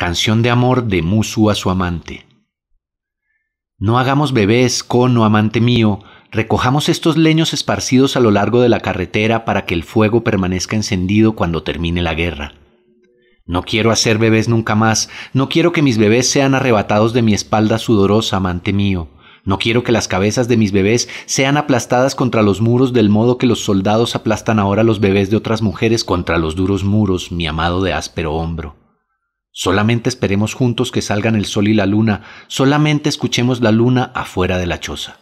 Canción de amor de Musu a su amante. No hagamos bebés, cono, amante mío, recojamos estos leños esparcidos a lo largo de la carretera para que el fuego permanezca encendido cuando termine la guerra. No quiero hacer bebés nunca más, no quiero que mis bebés sean arrebatados de mi espalda sudorosa, amante mío. No quiero que las cabezas de mis bebés sean aplastadas contra los muros del modo que los soldados aplastan ahora los bebés de otras mujeres contra los duros muros, mi amado de áspero hombro. Solamente esperemos juntos que salgan el sol y la luna, solamente escuchemos la luna afuera de la choza.